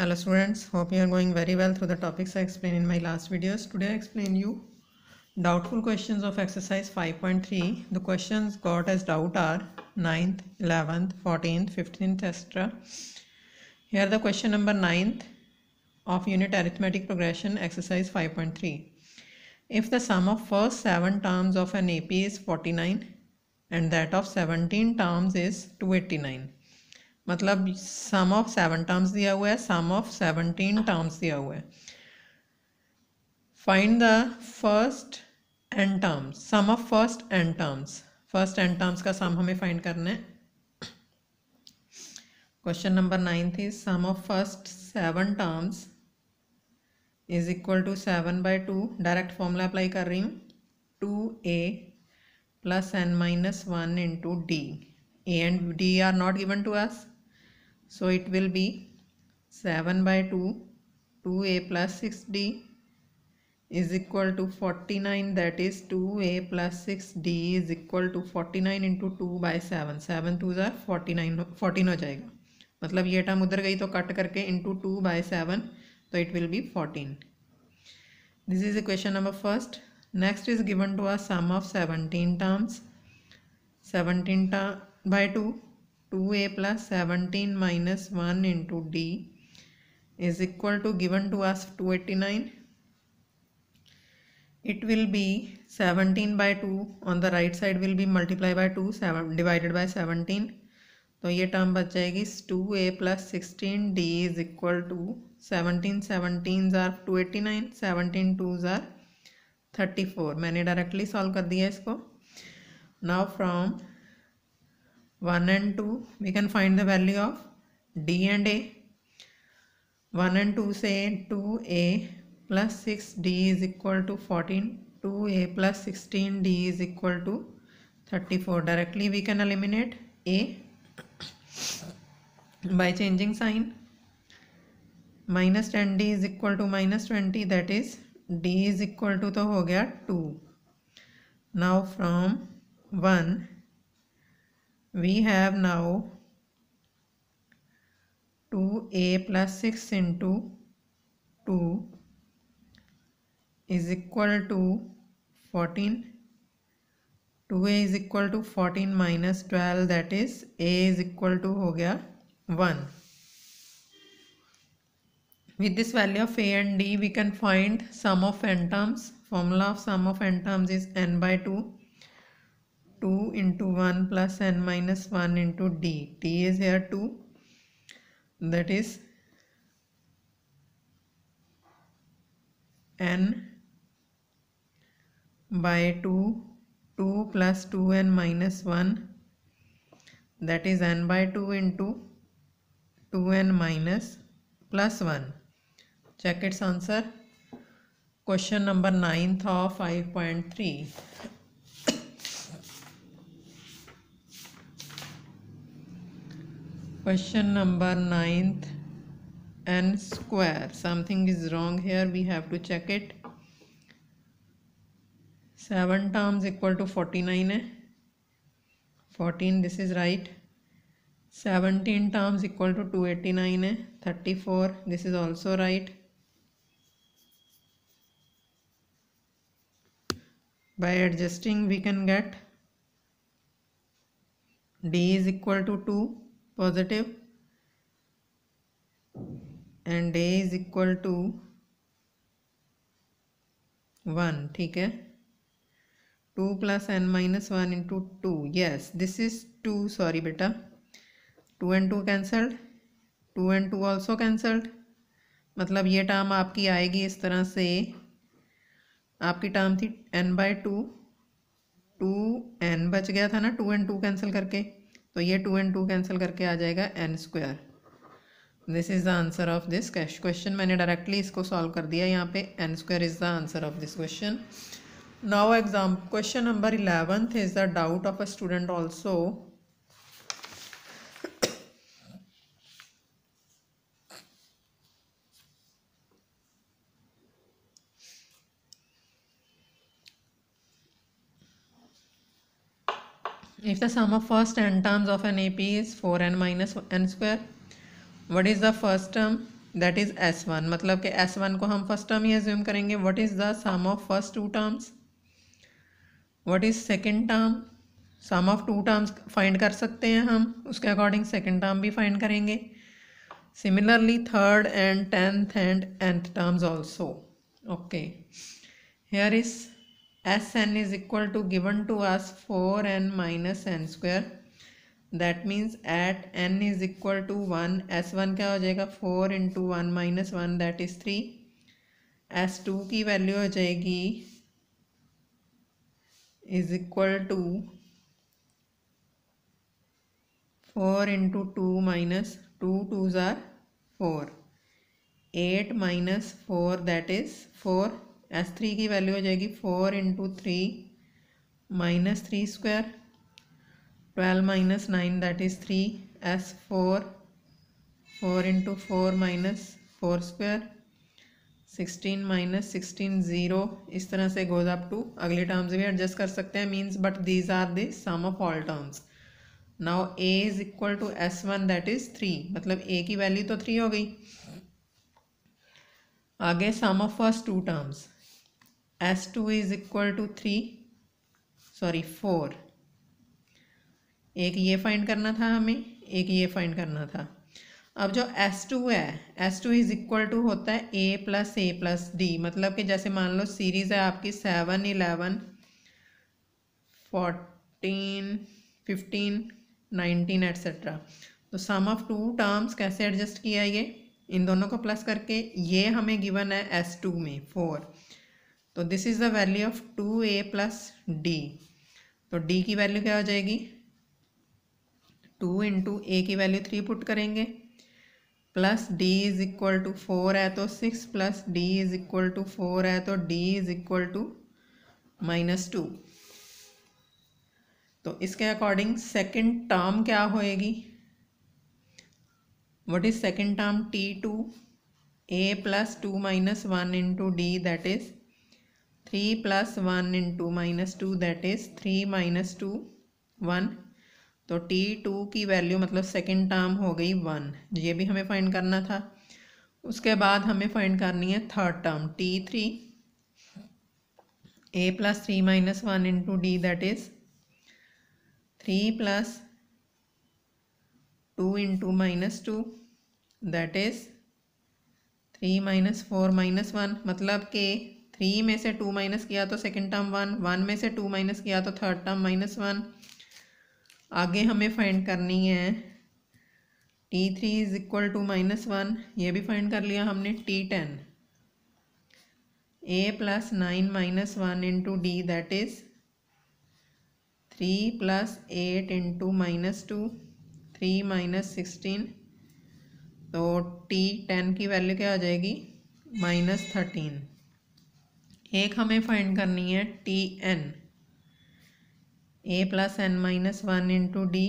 hello students hope you are going very well through the topics i explained in my last videos today i explain you doubtful questions of exercise 5.3 the questions got as doubt are 9th 11th 14th 15th etc here the question number 9th of unit arithmetic progression exercise 5.3 if the sum of first 7 terms of an ap is 49 and that of 17 terms is 289 मतलब सम of seven terms दिया हुआ है sum of seventeen terms दिया हुआ है find the first n terms sum of first n terms first n terms का sum हमें find करना है क्वेश्चन नंबर नाइन थी sum of first seven terms is equal to seven by two direct formula apply कर रही हूँ two a plus n minus one into d a and d are not given to us So it will be 7 by 2 2a plus 6d is equal to 49 that is 2a plus 6d is equal to 49 into two by seven seven two ज़ार forty nine fourteen हो जाएगा मतलब ये term उधर गई तो cut करके into two by seven तो it will be fourteen this is equation number first next is given to a sum of seventeen terms seventeen term by two two a plus seventeen minus one into d is equal to given to us two eighty nine it will be seventeen by two on the right side will be multiply by two seven divided by seventeen तो ये term बच जाएगी two a plus sixteen d is equal to seventeen seventeen ज़ार two eighty nine seventeen two ज़ार thirty four मैंने directly solve कर दिया इसको now from 1 and 2 we can find the value of d and a 1 and 2 say 2a plus 6d is equal to 14 2a plus 16d is equal to 34 directly we can eliminate a by changing sign minus 10d is equal to minus 20 that is d is equal to तो हो गया 2 now from 1 we have now 2a plus 6 into 2 is equal to 14 2a is equal to 14 minus 12 that is a is equal to ho gaya 1 with this value of a and d we can find sum of n terms formula of sum of n terms is n by 2 2 into 1 plus n minus 1 into d. t is here 2 that is n by 2 2 plus 2n minus 1 that is n by 2 into 2n minus plus 1 check its answer question number 9th of 5.3 question number ninth n square something is wrong here we have to check it 7 terms equal to 49 eh? 14 this is right 17 terms equal to 289 eh? 34 this is also right by adjusting we can get d is equal to 2 positive and a is equal to one ठीक है two plus n minus one into two yes this is two sorry बेटा two and two cancelled two and two also cancelled मतलब ये term आपकी आएगी इस तरह से आपकी टर्म थी n by two two n बच गया था ना टू एंड टू कैंसिल करके तो ये टू एंड टू कैंसिल करके आ जाएगा n square this is the answer of this question मैंने डायरेक्टली इसको सॉल्व कर दिया यहाँ पे n square is the answer of this question now exam question number eleventh is the doubt of a student also If the sum of first n terms of an AP is 4n minus n square, what is the first term? That is s one मतलब कि s one को हम first term ही assume करेंगे what is the sum of first two terms what is second term sum of two terms find कर सकते हैं हम उसके अकॉर्डिंग सेकंड टर्म भी फाइंड करेंगे similarly third and tenth and nth terms also okay here is s n is equal to given to us four n minus N square that means at n is equal to one s one क्या हो जाएगा four into one minus one that is three s two की value हो जाएगी is equal to four into two minus two two ज़ार four eight minus four that is four s three की value हो जाएगी four into three minus three square twelve minus nine that is three s four four into four minus four square sixteen minus sixteen zero इस तरह से goes up to अगले terms भी adjust कर सकते हैं means but these are the sum of all terms now a is equal to s one that is three मतलब a की वैल्यू तो थ्री हो गई आगे sum of first two terms s two is equal to three sorry four एक ये find करना था हमें एक ये फाइंड करना था अब जो एस टू है s two is equal to होता है a plus a plus d मतलब कि जैसे मान लो सीरीज़ है आपकी seven eleven fourteen fifteen nineteen etcetera तो सम ऑफ टू टर्म्स कैसे एडजस्ट किया ये इन दोनों को प्लस करके ये हमें गिवन है एस टू में फोर तो this is the value of two a plus d तो डी की वैल्यू क्या हो जाएगी टू इंटू ए की वैल्यू थ्री पुट करेंगे plus d is equal to four है तो six plus d is equal to four है तो d is equal to minus two तो इसके अकॉर्डिंग सेकंड टर्म क्या होएगी what is second term t two a plus two minus one into d that is three plus one into minus two that is three minus two one तो t two की value मतलब second term हो गई one ये भी हमें find करना था उसके बाद हमें फाइंड करनी है third term t three a plus three minus one into d that is three plus two into minus two that is three minus four minus one मतलब के थ्री में से टू माइनस किया तो सेकेंड टर्म वन वन में से to minus किया तो थर्ड टर्म माइनस वन आगे हमें फाइंड करनी है t three is equal to minus one ये भी फाइंड कर लिया हमने t ten a plus nine minus one into d that is three plus eight into minus two three minus sixteen तो टी टेन की value क्या आ जाएगी माइनस थर्टीन एक हमें फाइंड करनी है t n a plus n minus one into d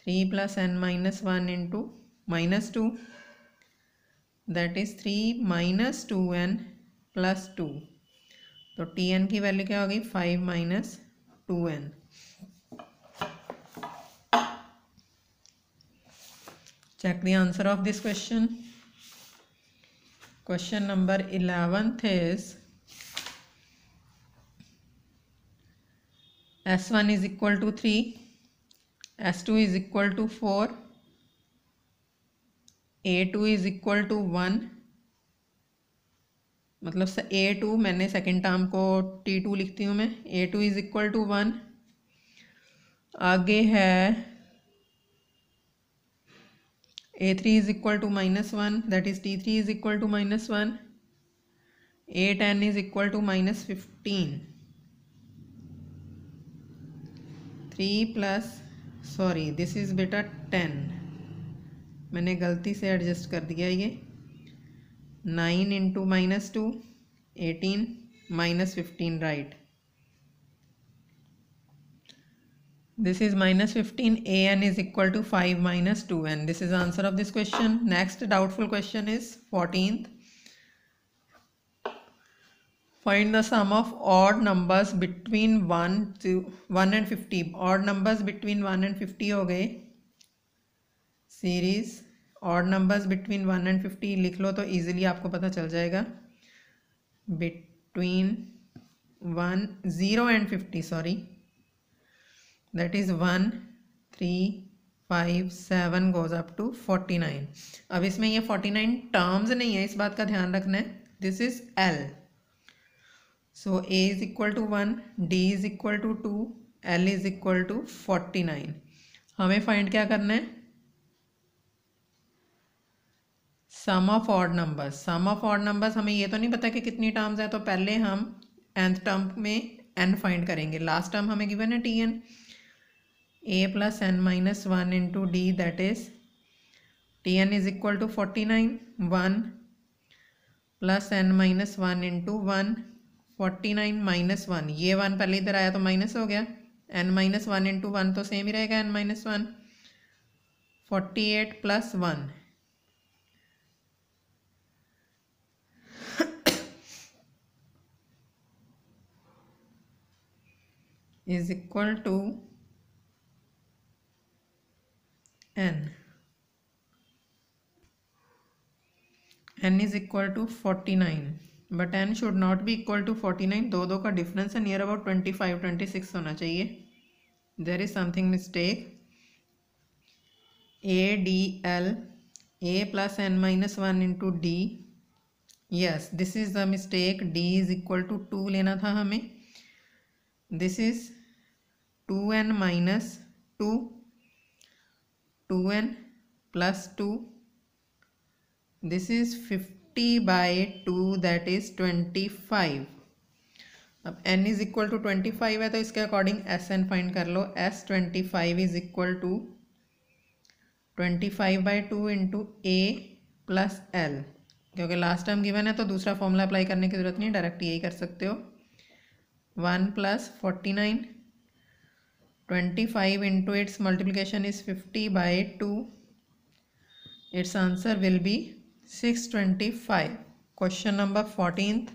three plus n minus one into minus two that is three minus two n plus two तो t n की value क्या होगी five minus two n check the answer of this question question number eleventh is s one is equal to three s two is equal to four a two is equal to one मतलब ए to मैंने second term को t two लिखती हूँ मैं a two is equal to one आगे है a three is equal to minus one that is t three is equal to minus one a ten is equal to minus fifteen three plus sorry this is बेटा ten मैंने गलती से adjust कर दिया ये nine into minus two eighteen minus fifteen right this is minus 15 an is equal to 5 minus 2 2n this is answer of this question next doubtful question is 14th find the sum of odd numbers between 1 to 1 and 50 odd numbers between 1 and 50 ho gaye series odd numbers between 1 and 50 likh lo to easily aapko pata chal jayega between 1 0 and 50 sorry that is one three five seven goes up to forty nine अब इसमें ये forty nine terms नहीं है इस बात का ध्यान रखना है this is l so a is equal to one d is equal to two l is equal to forty nine हमें फाइंड क्या करना है sum of odd numbers sum of odd numbers हमें ये तो नहीं पता कि कितनी टर्म्स है तो पहले हम एंथ टर्म में एन फाइंड करेंगे लास्ट टर्म हमें गिवन है t n a plus a plus n minus d that is t n is equal to forty nine one plus n minus one into one forty nine minus one ये one पहले इधर आया तो minus हो गया n minus one into one तो same ही रहेगा n minus one forty eight plus one is equal to n n is equal to forty nine but n should not be equal to forty nine दो दो का difference है near about twenty five twenty six होना चाहिए there is something mistake a d l a plus n minus one into d yes this is the mistake d is equal to two लेना था हमें this is two n minus two two n plus two this is fifty by two that is twenty five अब n is equal to twenty five है तो इसके according s n find कर लो s twenty five is equal to twenty five by two into a plus l क्योंकि last time given है तो दूसरा फॉर्मूला अप्लाई करने की ज़रूरत नहीं डायरेक्ट यही कर सकते हो one plus forty nine 25 into its multiplication is 50 by 2 its answer will be 625 question number 14th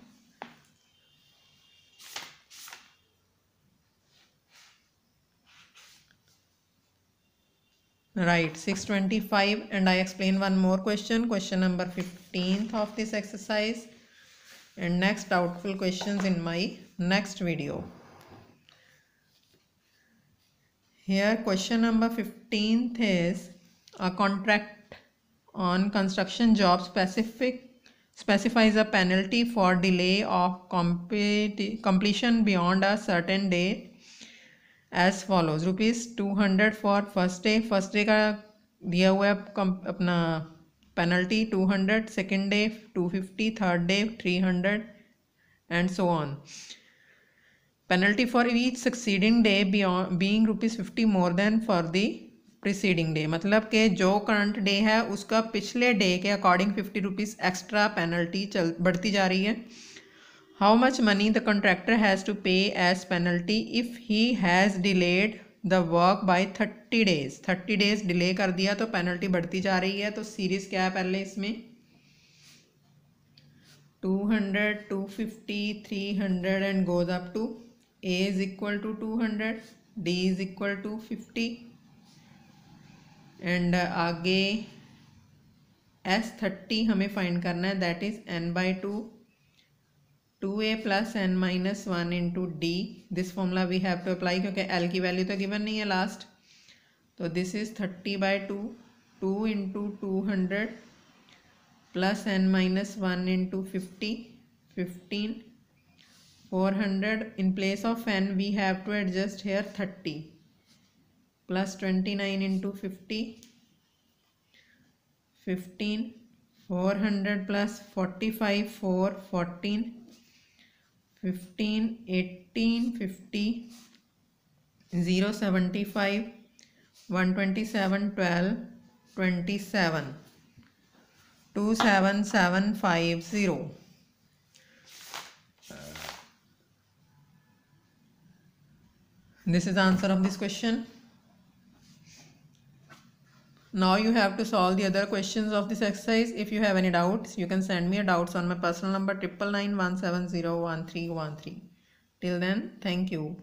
right 625 and i explain one more question question number 15th of this exercise and next doubtful questions in my next video here question number 15th is a contract on construction job specific specifies a penalty for delay of complete completion beyond a certain date as follows rupees 200 for first day first day ka diya hua hai apna penalty 200 second day 250 third day 300 and so on penalty for each succeeding day beyond being rupees fifty more than for the preceding day मतलब कि जो current day है उसका पिछले day के according fifty rupees extra penalty चल बढ़ती जा रही है how much money the contractor has to pay as penalty if he has delayed the work by thirty days thirty days delay कर दिया तो पेनल्टी बढ़ती जा रही है तो सीरीज़ क्या है पहले इसमें two hundred two fifty three hundred and goes up to a is equal to two hundred d is equal to fifty and आगे एस थर्टी हमें फाइंड करना है that is n by two two a plus n minus one into d this formula we have to apply क्योंकि l की value तो given नहीं है last तो this is thirty by two two into two hundred plus n minus one into fifty fifteen 400 in place of n we have to adjust here 30 plus 29 into 50 15 400 plus 45 4 14 15 18 50 0 75 127 12 27 27750 This is the answer of this question. Now you have to solve the other questions of this exercise. If you have any doubts, you can send me your doubts on my personal number triple nine one seven zero one three one three. Till then, thank you.